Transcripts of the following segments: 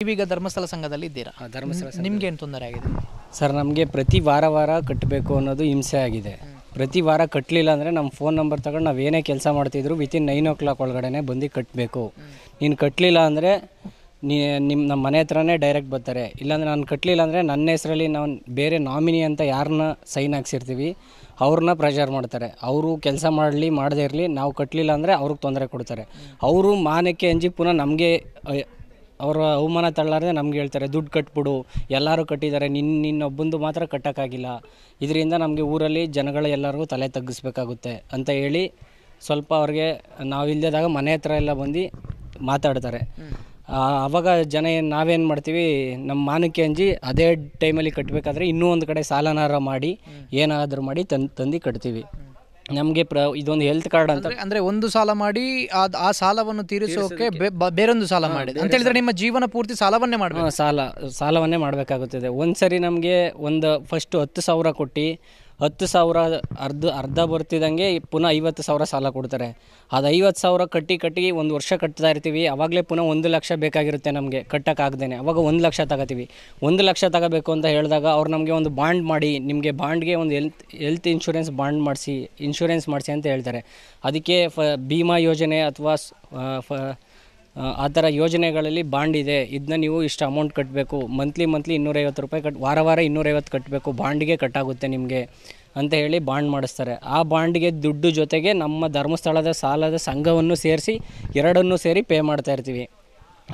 ನೀವೀಗ ಧರ್ಮಸ್ಥಳ ಸಂಘದಲ್ಲಿ ಇದ್ದೀರಾ ಧರ್ಮಸ್ಥಳ ನಿಮ್ಗೆ ಏನು ತೊಂದರೆ ಆಗಿದೆ ಸರ್ ನಮಗೆ ಪ್ರತಿ ವಾರ ವಾರ ಕಟ್ಟಬೇಕು ಅನ್ನೋದು ಹಿಂಸೆ ಆಗಿದೆ ಪ್ರತಿ ವಾರ ಕಟ್ಟಲಿಲ್ಲ ಅಂದರೆ ನಮ್ಮ ಫೋನ್ ನಂಬರ್ ತಗೊಂಡು ನಾವು ಏನೇ ಕೆಲಸ ಮಾಡ್ತಿದ್ರು ವಿತಿನ್ ನೈನ್ ಓ ಕ್ಲಾಕ್ ಒಳಗಡೆ ಬಂದು ಕಟ್ಟಬೇಕು ನೀನು ಕಟ್ಟಲಿಲ್ಲ ಅಂದರೆ ನೀ ನಿಮ್ಮ ನಮ್ಮ ಮನೆ ಹತ್ರನೇ ಡೈರೆಕ್ಟ್ ಬರ್ತಾರೆ ಇಲ್ಲಾಂದರೆ ನಾನು ಕಟ್ಟಲಿಲ್ಲ ಅಂದರೆ ನನ್ನ ಹೆಸರಲ್ಲಿ ನಾವು ಬೇರೆ ನಾಮಿನಿ ಅಂತ ಯಾರನ್ನ ಸೈನ್ ಹಾಕ್ಸಿರ್ತೀವಿ ಅವ್ರನ್ನ ಪ್ರೆಷರ್ ಮಾಡ್ತಾರೆ ಅವರು ಕೆಲಸ ಮಾಡಲಿ ಮಾಡದೇ ಇರಲಿ ನಾವು ಕಟ್ಟಲಿಲ್ಲ ಅಂದರೆ ಅವ್ರಿಗೆ ತೊಂದರೆ ಕೊಡ್ತಾರೆ ಅವರು ಮಾನಕ್ಕೆ ಅಂಜಿ ಪುನಃ ನಮಗೆ ಅವರು ಅವಮಾನ ತಳ್ಳಾರದೆ ನಮ್ಗೆ ಹೇಳ್ತಾರೆ ದುಡ್ಡು ಕಟ್ಬಿಡು ಎಲ್ಲರೂ ಕಟ್ಟಿದ್ದಾರೆ ನಿನ್ನ ನಿನ್ನೊಬ್ಬಂದು ಮಾತ್ರ ಕಟ್ಟೋಕ್ಕಾಗಿಲ್ಲ ಇದರಿಂದ ನಮಗೆ ಊರಲ್ಲಿ ಜನಗಳ ಎಲ್ಲರಿಗೂ ತಲೆ ತಗ್ಗಿಸ್ಬೇಕಾಗುತ್ತೆ ಅಂತ ಹೇಳಿ ಸ್ವಲ್ಪ ಅವ್ರಿಗೆ ನಾವು ಇಲ್ಲದಾಗ ಮನೆ ಹತ್ರ ಎಲ್ಲ ಬಂದು ಮಾತಾಡ್ತಾರೆ ಆವಾಗ ಜನ ಏನು ನಾವೇನು ಮಾಡ್ತೀವಿ ನಮ್ಮ ಮಾನಕ್ಕೆ ಅಂಜಿ ಅದೇ ಟೈಮಲ್ಲಿ ಕಟ್ಟಬೇಕಾದ್ರೆ ಇನ್ನೂ ಒಂದು ಕಡೆ ಸಾಲನಾರ ಮಾಡಿ ಏನಾದರೂ ಮಾಡಿ ತಂದು ತಂದು ಕಟ್ತೀವಿ ನಮಗೆ ಪ್ರ ಇದೊಂದು ಹೆಲ್ತ್ ಕಾರ್ಡ್ ಅಂತ ಅಂದ್ರೆ ಒಂದು ಸಾಲ ಮಾಡಿ ಆ ಸಾಲವನ್ನು ತೀರಿಸೋಕೆ ಬೇರೊಂದು ಸಾಲ ಮಾಡಿದೆ ಅಂತ ಹೇಳಿದ್ರೆ ನಿಮ್ಮ ಜೀವನ ಪೂರ್ತಿ ಸಾಲವನ್ನೇ ಮಾಡಬೇಕು ಸಾಲ ಸಾಲವನ್ನೇ ಮಾಡಬೇಕಾಗುತ್ತದೆ ಒಂದು ಸರಿ ನಮಗೆ ಒಂದು ಫಸ್ಟ್ ಹತ್ತು ಸಾವಿರ ಕೊಟ್ಟು ಹತ್ತು ಸಾವಿರ ಅರ್ಧ ಅರ್ಧ ಬರ್ತಿದ್ದಂಗೆ ಪುನಃ ಐವತ್ತು ಸಾವಿರ ಸಾಲ ಕೊಡ್ತಾರೆ ಅದು ಐವತ್ತು ಸಾವಿರ ಕಟ್ಟಿ ಕಟ್ಟಿ ಒಂದು ವರ್ಷ ಕಟ್ತಾ ಇರ್ತೀವಿ ಆವಾಗಲೇ ಪುನಃ ಒಂದು ಲಕ್ಷ ಬೇಕಾಗಿರುತ್ತೆ ನಮಗೆ ಕಟ್ಟೋಕ್ಕಾಗ್ದೇನೆ ಅವಾಗ ಒಂದು ಲಕ್ಷ ತಗೋತೀವಿ ಒಂದು ಲಕ್ಷ ತಗೋಬೇಕು ಅಂತ ಹೇಳಿದಾಗ ಅವ್ರು ನಮಗೆ ಒಂದು ಬಾಂಡ್ ಮಾಡಿ ನಿಮಗೆ ಬಾಂಡ್ಗೆ ಒಂದು ಹೆಲ್ತ್ ಹೆಲ್ತ್ ಇನ್ಶೂರೆನ್ಸ್ ಬಾಂಡ್ ಮಾಡಿಸಿ ಇನ್ಶೂರೆನ್ಸ್ ಮಾಡಿಸಿ ಅಂತ ಹೇಳ್ತಾರೆ ಅದಕ್ಕೆ ಫ ಭೀಮಾ ಯೋಜನೆ ಅಥವಾ ಫ ಆ ಥರ ಯೋಜನೆಗಳಲ್ಲಿ ಬಾಂಡ್ ಇದೆ ಇದನ್ನ ನೀವು ಇಷ್ಟು ಅಮೌಂಟ್ ಕಟ್ಟಬೇಕು ಮಂತ್ಲಿ ಮಂತ್ಲಿ ಇನ್ನೂರೈವತ್ತು ರೂಪಾಯಿ ಕಟ್ ವಾರ ವಾರ ಇನ್ನೂರೈವತ್ತು ಕಟ್ಟಬೇಕು ಬಾಂಡ್ಗೆ ಕಟ್ಟಾಗುತ್ತೆ ನಿಮಗೆ ಅಂತ ಹೇಳಿ ಬಾಂಡ್ ಮಾಡಿಸ್ತಾರೆ ಆ ಬಾಂಡ್ಗೆ ದುಡ್ಡು ಜೊತೆಗೆ ನಮ್ಮ ಧರ್ಮಸ್ಥಳದ ಸಾಲದ ಸಂಘವನ್ನು ಸೇರಿಸಿ ಎರಡನ್ನೂ ಸೇರಿ ಪೇ ಮಾಡ್ತಾಯಿರ್ತೀವಿ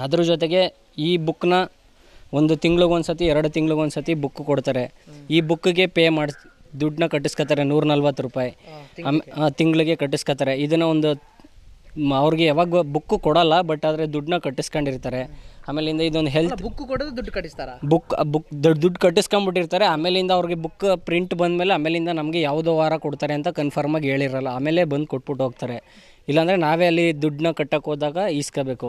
ಅದ್ರ ಜೊತೆಗೆ ಈ ಬುಕ್ನ ಒಂದು ತಿಂಗಳಿಗೊಂದು ಸತಿ ಎರಡು ತಿಂಗ್ಳಿಗೊಂದು ಸತಿ ಬುಕ್ ಕೊಡ್ತಾರೆ ಈ ಬುಕ್ಗೆ ಪೇ ಮಾಡಿಸ್ ದುಡ್ಡನ್ನ ಕಟ್ಟಿಸ್ಕೊತಾರೆ ನೂರ ನಲ್ವತ್ತು ರೂಪಾಯಿ ತಿಂಗಳಿಗೆ ಕಟ್ಟಿಸ್ಕೊತಾರೆ ಇದನ್ನು ಒಂದು ಅವ್ರಿಗೆ ಯಾವಾಗ ಬುಕ್ಕು ಕೊಡಲ್ಲ ಬಟ್ ಆದರೆ ದುಡ್ಡನ್ನ ಕಟ್ಟಿಸ್ಕೊಂಡಿರ್ತಾರೆ ಆಮೇಲಿಂದ ಇದೊಂದು ಹೆಲ್ತ್ ಬುಕ್ ಕೊಡೋದು ದುಡ್ಡು ಕಟ್ಟಿಸ್ತಾರ ಬುಕ್ ಬುಕ್ ದುಡ್ಡು ಕಟ್ಟಿಸ್ಕೊಂಬಿಟ್ಟಿರ್ತಾರೆ ಕಟ್ಟಿಸ್ಕೊಂಡ್ಬಿಟ್ಟಿರ್ತಾರೆ ಆಮೇಲಿಂದ ಅವ್ರಿಗೆ ಬುಕ್ ಪ್ರಿಂಟ್ ಬಂದಮೇಲೆ ಆಮೇಲಿಂದ ನಮಗೆ ಯಾವುದೋ ವಾರ ಕೊಡ್ತಾರೆ ಅಂತ ಕನ್ಫರ್ಮಾಗಿ ಹೇಳಿರಲ್ಲ ಆಮೇಲೆ ಬಂದು ಕೊಟ್ಬಿಟ್ಟು ಹೋಗ್ತಾರೆ ಇಲ್ಲಾಂದ್ರೆ ನಾವೇ ಅಲ್ಲಿ ದುಡ್ಡನ್ನ ಕಟ್ಟಕ್ಕೆ ಹೋದಾಗ ಈಸ್ಕೋಬೇಕು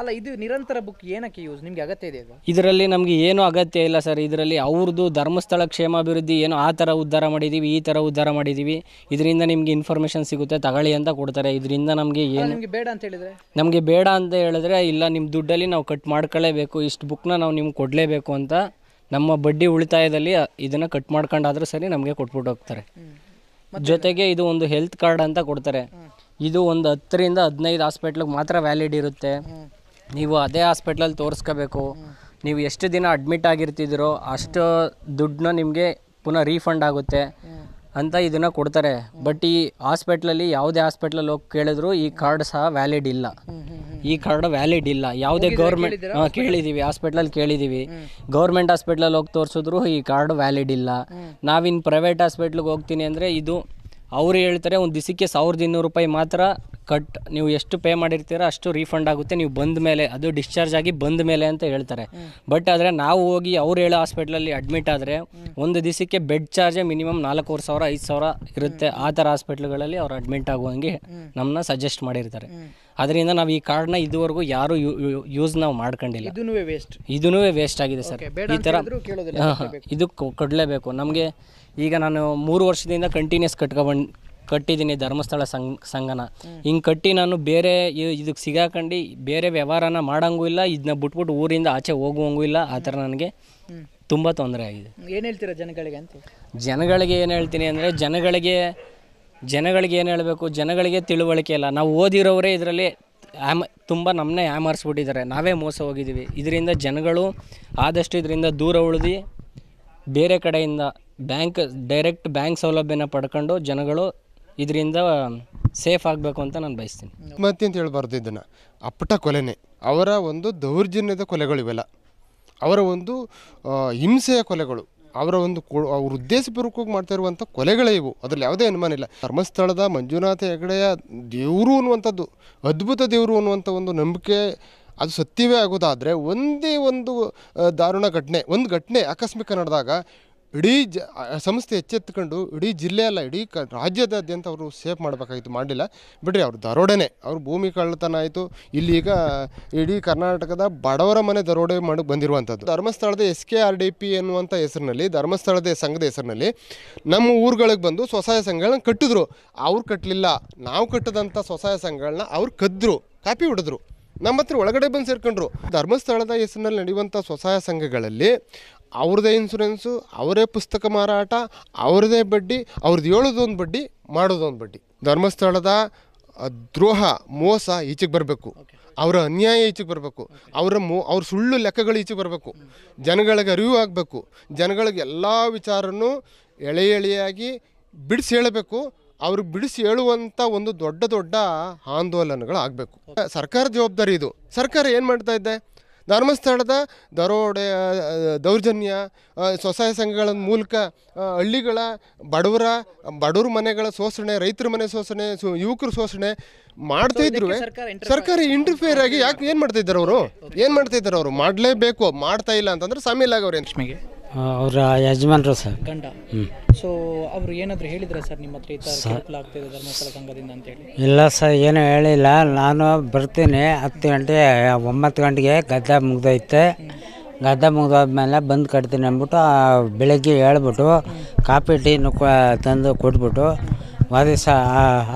ಅಲ್ಲ ಇದು ನಿರಂತರ ಬುಕ್ ಏನಕ್ಕೆ ಯೂಸ್ ನಿಮಗೆ ಅಗತ್ಯ ಇದೆ ಇದರಲ್ಲಿ ನಮಗೆ ಏನು ಅಗತ್ಯ ಇಲ್ಲ ಸರ್ ಇದರಲ್ಲಿ ಅವ್ರದ್ದು ಧರ್ಮಸ್ಥಳ ಕ್ಷೇಮಾಭಿವೃದ್ಧಿ ಏನು ಆ ಥರ ಉದ್ಧಾರ ಮಾಡಿದ್ದೀವಿ ಈ ಥರ ಉದ್ಧಾರ ಮಾಡಿದ್ದೀವಿ ಇದರಿಂದ ನಿಮಗೆ ಇನ್ಫಾರ್ಮೇಷನ್ ಸಿಗುತ್ತೆ ತಗೊಳ್ಳಿ ಅಂತ ಕೊಡ್ತಾರೆ ಇದರಿಂದ ನಮಗೆ ಏನು ಬೇಡ ಅಂತ ಹೇಳಿದ್ರೆ ನಮಗೆ ಬೇಡ ಅಂತ ಹೇಳಿದ್ರೆ ಇಲ್ಲ ನಿಮ್ಮ ದುಡ್ಡಲ್ಲಿ ನಾವು ಕಟ್ ಮಾಡ್ಕೊಳ್ಳೇಬೇಕು ಇಷ್ಟು ಬುಕ್ನ ನಾವು ನಿಮ್ಗೆ ಕೊಡಲೇಬೇಕು ಅಂತ ನಮ್ಮ ಬಡ್ಡಿ ಉಳಿತಾಯದಲ್ಲಿ ಇದನ್ನು ಕಟ್ ಮಾಡ್ಕೊಂಡಾದ್ರೂ ಸರಿ ನಮಗೆ ಕೊಟ್ಬಿಟ್ಟು ಹೋಗ್ತಾರೆ ಜೊತೆಗೆ ಇದು ಒಂದು ಹೆಲ್ತ್ ಕಾರ್ಡ್ ಅಂತ ಕೊಡ್ತಾರೆ ಇದು ಒಂದು ಹತ್ತರಿಂದ ಹದಿನೈದು ಹಾಸ್ಪಿಟ್ಲಿಗೆ ಮಾತ್ರ ವ್ಯಾಲಿಡ್ ಇರುತ್ತೆ ನೀವು ಅದೇ ಹಾಸ್ಪಿಟ್ಲಲ್ಲಿ ತೋರಿಸ್ಕೋಬೇಕು ನೀವು ಎಷ್ಟು ದಿನ ಅಡ್ಮಿಟ್ ಆಗಿರ್ತಿದ್ರೋ ಅಷ್ಟು ದುಡ್ಡನ್ನ ನಿಮಗೆ ಪುನಃ ರೀಫಂಡ್ ಆಗುತ್ತೆ ಅಂತ ಇದನ್ನು ಕೊಡ್ತಾರೆ ಬಟ್ ಈ ಹಾಸ್ಪಿಟ್ಲಲ್ಲಿ ಯಾವುದೇ ಹಾಸ್ಪಿಟ್ಲಲ್ಲಿ ಹೋಗಿ ಕೇಳಿದ್ರು ಈ ಕಾರ್ಡ್ ಸಹ ವ್ಯಾಲಿಡ್ ಇಲ್ಲ ಈ ಕಾರ್ಡ್ ವ್ಯಾಲಿಡ್ ಇಲ್ಲ ಯಾವುದೇ ಗೌರ್ಮೆಂಟ್ ಹಾಂ ಕೇಳಿದ್ದೀವಿ ಹಾಸ್ಪಿಟ್ಲಲ್ಲಿ ಕೇಳಿದ್ದೀವಿ ಗೌರ್ಮೆಂಟ್ ಹಾಸ್ಪಿಟ್ಲಲ್ಲಿ ಹೋಗಿ ತೋರಿಸಿದ್ರು ಈ ಕಾರ್ಡ್ ವ್ಯಾಲಿಡ್ ಇಲ್ಲ ನಾವಿನ್ನು ಪ್ರೈವೇಟ್ ಹಾಸ್ಪಿಟ್ಲಿಗೆ ಹೋಗ್ತೀನಿ ಅಂದರೆ ಇದು ಅವರು ಹೇಳ್ತಾರೆ ಒಂದು ದಿಸಕ್ಕೆ ಸಾವಿರದ ಇನ್ನೂರು ರೂಪಾಯಿ ಮಾತ್ರ ಕಟ್ ನೀವು ಎಷ್ಟು ಪೇ ಮಾಡಿರ್ತೀರೋ ಅಷ್ಟು ರೀಫಂಡ್ ಆಗುತ್ತೆ ನೀವು ಬಂದ ಮೇಲೆ ಅದು ಡಿಸ್ಚಾರ್ಜ್ ಆಗಿ ಬಂದ ಮೇಲೆ ಅಂತ ಹೇಳ್ತಾರೆ ಬಟ್ ಆದರೆ ನಾವು ಹೋಗಿ ಅವ್ರು ಹೇಳೋ ಹಾಸ್ಪಿಟ್ಲಲ್ಲಿ ಅಡ್ಮಿಟ್ ಆದರೆ ಒಂದು ದಿವಸಕ್ಕೆ ಬೆಡ್ ಚಾರ್ಜೇ ಮಿನಿಮಮ್ ನಾಲ್ಕೂವರೆ ಸಾವಿರ ಐದು ಸಾವಿರ ಇರುತ್ತೆ ಆ ಥರ ಹಾಸ್ಪಿಟ್ಲ್ಗಳಲ್ಲಿ ಅವ್ರು ಅಡ್ಮಿಟ್ ಆಗುವಂಗೆ ನಮ್ಮನ್ನ ಸಜೆಸ್ಟ್ ಮಾಡಿರ್ತಾರೆ ಅದರಿಂದ ನಾವು ಈ ಕಾರ್ಡ್ನ ಇದುವರೆಗೂ ಯಾರು ಯೂಸ್ ನಾವು ಮಾಡ್ಕೊಂಡಿಲ್ಲ ಇದೂ ವೇಸ್ಟ್ ಆಗಿದೆ ಸರ್ ಈ ಥರ ಇದು ಕೊಡಲೇಬೇಕು ನಮಗೆ ಈಗ ನಾನು ಮೂರು ವರ್ಷದಿಂದ ಕಂಟಿನ್ಯೂಸ್ ಕಟ್ಕೊಂಡ್ ಕಟ್ಟಿದ್ದೀನಿ ಧರ್ಮಸ್ಥಳ ಸಂಘ ಸಂಘನ ಹಿಂಗೆ ಕಟ್ಟಿ ನಾನು ಬೇರೆ ಇದಕ್ಕೆ ಸಿಗಾಕಂಡು ಬೇರೆ ವ್ಯವಹಾರನ ಮಾಡೋಂಗೂ ಇಲ್ಲ ಇದನ್ನ ಬಿಟ್ಬಿಟ್ಟು ಊರಿಂದ ಆಚೆ ಹೋಗುವಂಗೂ ಇಲ್ಲ ಆ ಥರ ನನಗೆ ತುಂಬ ತೊಂದರೆ ಆಗಿದೆ ಏನು ಹೇಳ್ತೀರಾ ಜನಗಳಿಗೆ ಅಂತ ಜನಗಳಿಗೆ ಏನು ಹೇಳ್ತೀನಿ ಅಂದರೆ ಜನಗಳಿಗೆ ಜನಗಳಿಗೆ ಏನು ಹೇಳಬೇಕು ಜನಗಳಿಗೆ ತಿಳುವಳಿಕೆ ಇಲ್ಲ ನಾವು ಓದಿರೋರೇ ಇದರಲ್ಲಿ ಆಮ ತುಂಬ ನಮ್ಮನ್ನೇ ಆಮಾರಿಸ್ಬಿಟ್ಟಿದ್ದಾರೆ ನಾವೇ ಮೋಸ ಹೋಗಿದ್ದೀವಿ ಇದರಿಂದ ಜನಗಳು ಆದಷ್ಟು ಇದರಿಂದ ದೂರ ಉಳಿದು ಬೇರೆ ಕಡೆಯಿಂದ ಬ್ಯಾಂಕ್ ಡೈರೆಕ್ಟ್ ಬ್ಯಾಂಕ್ ಸೌಲಭ್ಯನ ಪಡ್ಕೊಂಡು ಜನಗಳು ಇದರಿಂದ ಸೇಫ್ ಆಗಬೇಕು ಅಂತ ನಾನು ಬಯಸ್ತೀನಿ ಮತ್ತೆ ಅಂತ ಹೇಳ್ಬಾರ್ದು ಇದನ್ನು ಅಪ್ಪಟ ಕೊಲೆನೇ ಅವರ ಒಂದು ದೌರ್ಜನ್ಯದ ಕೊಲೆಗಳು ಇವೆಲ್ಲ ಅವರ ಒಂದು ಹಿಂಸೆಯ ಕೊಲೆಗಳು ಅವರ ಒಂದು ಅವ್ರ ಉದ್ದೇಶಪೂರ್ವಕವಾಗಿ ಮಾಡ್ತಾ ಇರುವಂಥ ಕೊಲೆಗಳೇ ಇವು ಅದರಲ್ಲಿ ಯಾವುದೇ ಅನುಮಾನ ಇಲ್ಲ ಧರ್ಮಸ್ಥಳದ ಮಂಜುನಾಥ ಹೆಗಡೆಯ ದೇವರು ಅನ್ನುವಂಥದ್ದು ಅದ್ಭುತ ದೇವರು ಅನ್ನುವಂಥ ಒಂದು ನಂಬಿಕೆ ಅದು ಸತ್ಯವೇ ಆಗೋದಾದರೆ ಒಂದೇ ಒಂದು ದಾರುಣ ಘಟನೆ ಒಂದು ಘಟನೆ ಆಕಸ್ಮಿಕ ನಡೆದಾಗ ಇಡೀ ಜ ಸಂಸ್ಥೆ ಎಚ್ಚೆತ್ತುಕೊಂಡು ಇಡೀ ಜಿಲ್ಲೆಯಲ್ಲ ಇಡೀ ಕ ರಾಜ್ಯದಾದ್ಯಂತ ಅವರು ಸೇಫ್ ಮಾಡಬೇಕಾಗಿತ್ತು ಮಾಡಲಿಲ್ಲ ಬಿಡ್ರಿ ಅವರು ದರೋಡೆನೇ ಅವ್ರ ಭೂಮಿ ಕಳ್ಳತನ ಆಯಿತು ಇಲ್ಲೀಗ ಇಡೀ ಕರ್ನಾಟಕದ ಬಡವರ ಮನೆ ದರೋಡೆ ಮಾಡಕ್ಕೆ ಬಂದಿರುವಂಥದ್ದು ಧರ್ಮಸ್ಥಳದ S K R D P ಎನ್ನುವಂಥ ಹೆಸರಿನಲ್ಲಿ ಧರ್ಮಸ್ಥಳದ ಸಂಘದ ಹೆಸರಿನಲ್ಲಿ ನಮ್ಮ ಊರುಗಳಿಗೆ ಬಂದು ಸ್ವಸಹಾಯ ಸಂಘಗಳನ್ನ ಕಟ್ಟಿದ್ರು ಅವ್ರು ಕಟ್ಟಲಿಲ್ಲ ನಾವು ಕಟ್ಟದಂಥ ಸ್ವಸಹಾಯ ಸಂಘಗಳನ್ನ ಅವ್ರು ಕದ್ದರು ಕಾಪಿ ಹೊಡೆದ್ರು ನಮ್ಮ ಹತ್ರ ಒಳಗಡೆ ಬಂದು ಸೇರ್ಕೊಂಡ್ರು ಧರ್ಮಸ್ಥಳದ ಹೆಸರಿನಲ್ಲಿ ನಡೆಯುವಂಥ ಸ್ವಸಹಾಯ ಸಂಘಗಳಲ್ಲಿ ಅವ್ರದೇ ಇನ್ಸುರೆನ್ಸು ಅವರೇ ಪುಸ್ತಕ ಮಾರಾಟ ಅವ್ರದ್ದೇ ಬಡ್ಡಿ ಅವ್ರದ್ದು ಹೇಳೋದೊಂದು ಬಡ್ಡಿ ಮಾಡೋದೊಂದು ಬಡ್ಡಿ ಧರ್ಮಸ್ಥಳದ ದ್ರೋಹ ಮೋಸ ಈಚೆಗೆ ಬರಬೇಕು ಅವರ ಅನ್ಯಾಯ ಈಚೆಗೆ ಬರಬೇಕು ಅವರ ಮೋ ಅವ್ರ ಸುಳ್ಳು ಲೆಕ್ಕಗಳು ಈಚೆಗೆ ಬರಬೇಕು ಜನಗಳಿಗೆ ಅರಿವು ಆಗಬೇಕು ಜನಗಳಿಗೆ ಎಲ್ಲ ವಿಚಾರನೂ ಎಳೆ ಎಳೆಯಾಗಿ ಬಿಡಿಸಿ ಹೇಳಬೇಕು ಅವ್ರಿಗೆ ಬಿಡಿಸಿ ಹೇಳುವಂಥ ಒಂದು ದೊಡ್ಡ ದೊಡ್ಡ ಆಂದೋಲನಗಳು ಆಗಬೇಕು ಸರ್ಕಾರ ಜವಾಬ್ದಾರಿ ಇದು ಸರ್ಕಾರ ಏನು ಮಾಡ್ತಾ ಇದೆ ಧರ್ಮಸ್ಥಳದ ದರೋಡೆ ದೌರ್ಜನ್ಯ ಸ್ವಸಹಾಯ ಸಂಘಗಳ ಮೂಲಕ ಹಳ್ಳಿಗಳ ಬಡವರ ಬಡವ್ರ ಮನೆಗಳ ಶೋಷಣೆ ರೈತರ ಮನೆ ಶೋಷಣೆ ಯುವಕರ ಶೋಷಣೆ ಮಾಡ್ತಾ ಇದ್ರು ಸರ್ಕಾರ ಇಂಟರ್ಫಿಯರ್ ಆಗಿ ಯಾಕೆ ಏನು ಮಾಡ್ತಾ ಇದ್ದಾರೆ ಅವರು ಏನು ಮಾಡ್ತಾ ಇದ್ದಾರೆ ಅವರು ಮಾಡಲೇಬೇಕು ಮಾಡ್ತಾ ಇಲ್ಲ ಅಂತಂದ್ರೆ ಸಾಮೀಲಾಗವ್ರೆ ಲಕ್ಷ್ಮಿಗೆ ಅವರ ಯಜಮಾನರು ಸರ್ ಗಂಡ ಸೊ ಅವರು ಏನಾದರೂ ಹೇಳಿದ್ರೆ ಸರ್ ನಿಮ್ಮ ಹತ್ರ ಸಂಘದಿಂದ ಇಲ್ಲ ಸರ್ ಏನು ಹೇಳಿಲ್ಲ ನಾನು ಬರ್ತೀನಿ ಹತ್ತು ಗಂಟೆ ಒಂಬತ್ತು ಗಂಟೆಗೆ ಗದ್ದೆ ಮುಗ್ದೈತೆ ಗದ್ದೆ ಮುಗಿದಾದ್ಮೇಲೆ ಬಂದು ಕಟ್ತೀನಿ ಅಂದ್ಬಿಟ್ಟು ಬೆಳಗ್ಗೆ ಹೇಳ್ಬಿಟ್ಟು ಕಾಪಿ ಟೀನು ತಂದು ಕೊಟ್ಬಿಟ್ಟು ಅದೇ ಸ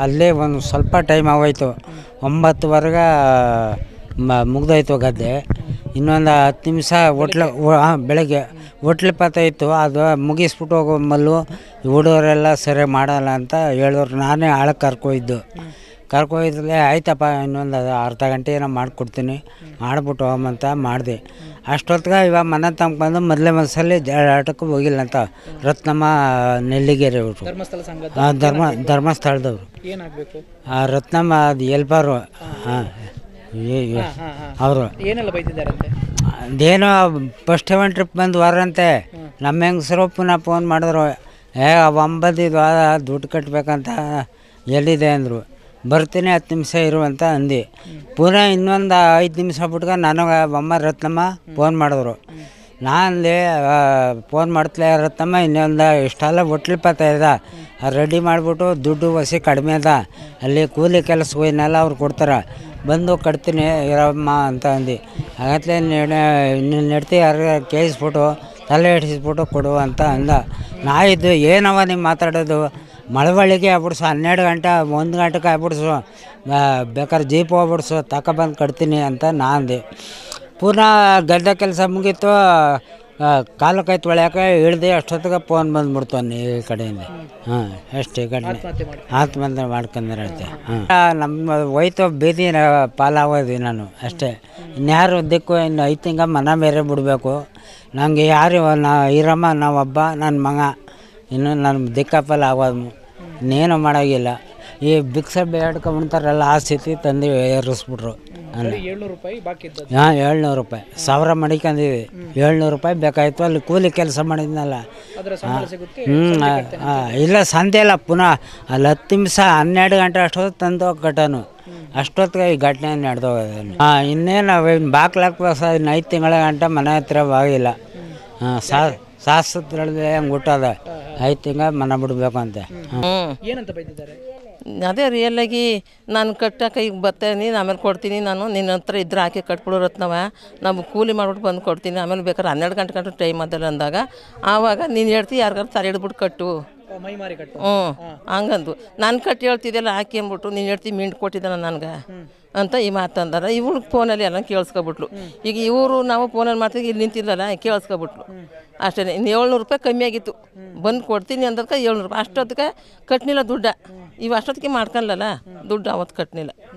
ಅಲ್ಲೇ ಒಂದು ಸ್ವಲ್ಪ ಟೈಮ್ ಆಗೋಯ್ತು ಒಂಬತ್ತುವರೆಗೆ ಮುಗ್ದೋಯ್ತು ಗದ್ದೆ ಇನ್ನೊಂದು ಹತ್ತು ನಿಮಿಷ ಹೋಟ್ಲ ಬೆಳಗ್ಗೆ ಪಾತ ಇತ್ತು ಅದು ಮುಗಿಸ್ಬಿಟ್ಟು ಹೋಗೋ ಮಲ್ಲು ಹುಡುಗರೆಲ್ಲ ಸರಿ ಮಾಡೋಲ್ಲ ಅಂತ ಹೇಳಿದ್ರು ನಾನೇ ಆಳಕ್ಕೆ ಕರ್ಕೊಯ್ದು ಕರ್ಕೊಯ್ದಲೇ ಆಯ್ತಪ್ಪ ಇನ್ನೊಂದು ಅರ್ಧ ಗಂಟೆ ಏನೋ ಮಾಡಿಕೊಡ್ತೀನಿ ಮಾಡಿಬಿಟ್ಟು ಹೋಗಮ್ಮಂತ ಮಾಡಿದೆ ಅಷ್ಟೊತ್ತಿಗೆ ಇವಾಗ ಮನೆ ತಮ್ಗೆ ಬಂದು ಮೊದಲೇ ಮನಸ್ಸಲ್ಲಿ ಆಟಕ್ಕೆ ಹೋಗಿಲ್ಲ ಅಂತ ರತ್ನಮ್ಮ ನೆಲ್ಲಿಗೆರೆ ಅವರು ಧರ್ಮ ಧರ್ಮಸ್ಥಳದವರು ಆ ರತ್ನಮ್ಮ ಅದು ಎಲ್ಬಾರು ಹಾಂ ಅವರು ಅದೇನೋ ಫಸ್ಟ್ ಹೆವನ್ ಟ್ರಿಪ್ ಬಂದು ವಾರಂತೆ ನಮ್ಮ ಹೆಂಗಸರು ಪುನಃ ಫೋನ್ ಮಾಡಿದ್ರು ಏ ಒಂಬತ್ತು ದುಡ್ಡು ಕಟ್ಟಬೇಕಂತ ಎಲ್ಲಿದೆ ಅಂದರು ಬರ್ತೀನಿ ಹತ್ತು ನಿಮಿಷ ಇರುವಂತ ಅಂದು ಪುನಃ ಇನ್ನೊಂದು ಐದು ನಿಮಿಷ ಬಿಟ್ಕ ನನಗೆ ಒಮ್ಮ ರತ್ನಮ್ಮ ಫೋನ್ ಮಾಡಿದ್ರು ನಾನು ಫೋನ್ ಮಾಡ್ತಲೇ ರತ್ನಮ್ಮ ಇನ್ನೊಂದು ಇಷ್ಟೆಲ್ಲ ಹೋಟ್ಲ್ ಅದು ರೆಡಿ ಮಾಡಿಬಿಟ್ಟು ದುಡ್ಡು ವಸಿ ಕಡಿಮೆ ಅದ ಅಲ್ಲಿ ಕೂಲಿ ಕೆಲಸ ಹೋಯ್ನೆಲ್ಲ ಅವ್ರು ಕೊಡ್ತಾರೆ ಬಂದು ಕಟ್ತೀನಿ ಇರಮ್ಮ ಅಂತ ಅಂದು ಆಗತ್ಲೆ ನೆಡ್ತಿ ಯಾರು ಕೇಳಿಸ್ಬಿಟ್ಟು ತಲೆ ಹಿಡಿಸ್ಬಿಟ್ಟು ಕೊಡು ಅಂತ ಅಂದ ನಾಯಿದ್ದು ಏನವ ನೀವು ಮಾತಾಡೋದು ಮಳವಳ್ಳಿಗೆ ಆಗ್ಬಿಡ್ಸು ಹನ್ನೆರಡು ಗಂಟೆ ಒಂದು ಗಂಟೆಗೆ ಆಗ್ಬಿಡ್ಸು ಬೇಕಾದ್ರೆ ಜೀಪ್ ಹೋಗ್ಬಿಡ್ಸು ಬಂದು ಕಟ್ತೀನಿ ಅಂತ ನಾ ಅಂದೆ ಪೂರ್ಣ ಗದ್ದೆ ಕೆಲಸ ಮುಗೀತು ಕಾಲು ಕೈ ತೊಳ್ಯಾಕೆ ಇಳ್ದೆ ಅಷ್ಟೊತ್ತಿಗೆ ಫೋನ್ ಬಂದ್ಬಿಡ್ತಾನೆ ಈ ಕಡೆಯಿಂದ ಹಾಂ ಅಷ್ಟೇ ಈ ಕಡೆ ಆತ್ಮಹತ್ಯೆ ಮಾಡ್ಕೊಂಡ್ರೆ ಹೇಳ್ತೆ ಹಾಂ ನಮ್ಮ ಹೋಯ್ತು ಬೀದಿ ಆಗೋದ್ವಿ ನಾನು ಅಷ್ಟೇ ಇನ್ಯಾರು ದಿಕ್ಕು ಇನ್ನು ಐತಿಂಗ ಮನ ಮೇರೆ ಬಿಡಬೇಕು ನಂಗೆ ಯಾರು ನಾ ಇರಮ್ಮ ನಾವೊಬ್ಬ ನನ್ನ ಮಗ ಇನ್ನು ನನ್ನ ದಿಕ್ಕಪ್ಪಲ್ಲ ಆಗೋದು ಇನ್ನೇನು ಮಾಡೋಗಿಲ್ಲ ಈ ಭಿಕ್ಷೆ ಬೇಡ್ಕೊಂಬಿಡ್ತಾರಲ್ಲ ಆ ಸ್ಥಿತಿ ತಂದು ಏರಿಸ್ಬಿಟ್ರು ಏಳ್ನೂರು ಹಾಂ ಏಳ್ನೂರು ರೂಪಾಯಿ ಸಾವಿರ ಮಡಿಕೊಂಡಿವಿ ಏಳ್ನೂರು ರೂಪಾಯಿ ಬೇಕಾಯಿತು ಅಲ್ಲಿ ಕೂಲಿ ಕೆಲಸ ಮಾಡಿದ್ನಲ್ಲ ಹ್ಞೂ ಇಲ್ಲ ಸಂಜೆ ಇಲ್ಲ ಪುನಃ ಅಲ್ಲಿ ಹತ್ತು ನಿಮಿಷ ಹನ್ನೆರಡು ಗಂಟೆ ಅಷ್ಟೊತ್ತು ತಂದು ಘಟನು ಅಷ್ಟೊತ್ತಿಗೆ ಈ ಘಟನೆ ನಡೆದೋಗ ಹಾಂ ಇನ್ನೇನು ಬಾಕ್ಲಾಕ್ಬೇಕು ಸರ್ ಇನ್ನು ಐದು ತಿಂಗಳ ಗಂಟೆ ಮನೆ ಹತ್ರ ಬಾಗಿಲ್ಲ ಹಾಂ ಸಾ ಶಾಸ್ತ್ರದಲ್ಲಿ ಹಂಗೆ ಹುಟ್ಟದ ಐದು ತಿಂಗ ಮನ ಬಿಡಬೇಕು ಅಂತ ಏನಂತ ಅದೇ ರಿಯಲ್ ಆಗಿ ನಾನು ಕಟ್ಟಕ್ಕೆ ಈಗ ಬರ್ತೇನೆ ಆಮೇಲೆ ಕೊಡ್ತೀನಿ ನಾನು ನಿನ್ನ ಹತ್ರ ಇದ್ರೆ ಹಾಕಿ ಕಟ್ಬಿಡು ನಾವು ಕೂಲಿ ಮಾಡಿಬಿಟ್ಟು ಬಂದು ಕೊಡ್ತೀನಿ ಆಮೇಲೆ ಬೇಕಾದ್ರೆ ಹನ್ನೆರಡು ಗಂಟೆ ಗಂಟೆ ಟೈಮ್ ಅದಲ್ಲ ಅಂದಾಗ ಆವಾಗ ನೀನು ಹೇಳ್ತಿ ಯಾರಿಗಾರು ತಲೆ ಹಿಡ್ಬಿಟ್ಟು ಕಟ್ಟು ಹ್ಞೂ ಹಂಗಂದು ನಾನು ಕಟ್ಟಿ ಹೇಳ್ತಿದ್ದೆಲ್ಲ ಹಾಕಿ ಅಂದ್ಬಿಟ್ಟು ನೀನು ಹೇಳ್ತಿ ಮಿಂಟ್ ಕೊಟ್ಟಿದ್ದಾನ ನನಗೆ ಅಂತ ಈ ಮಾತಂದಾರ ಇವಳು ಫೋನಲ್ಲಿ ಎಲ್ಲ ಕೇಳಿಸ್ಕೊಬಿಟ್ಲು ಈಗ ಇವರು ನಾವು ಫೋನಲ್ಲಿ ಮಾಡ್ತೀವಿ ಇಲ್ಲಿ ನಿಂತಿಲ್ಲಲ್ಲ ಕೇಳಿಸ್ಕೊಬಿಟ್ಲು ಅಷ್ಟೇ ಇನ್ನು ಏಳ್ನೂರು ರೂಪಾಯಿ ಕಮ್ಮಿ ಆಗಿತ್ತು ಬಂದು ಕೊಡ್ತೀನಿ ಅಂದ್ರಕ್ಕೆ ಏಳ್ನೂರು ರೂಪಾಯಿ ಅಷ್ಟೊತ್ತಿಗೆ ಕಟ್ನಿಲ್ಲ ದುಡ್ಡ ಇವು ಅಷ್ಟೊತ್ತಿಗೆ ಮಾಡ್ಕೊಳ್ಳಲ್ಲ ದುಡ್ಡು ಅವತ್ತು ಕಟ್ನಿಲ್ಲ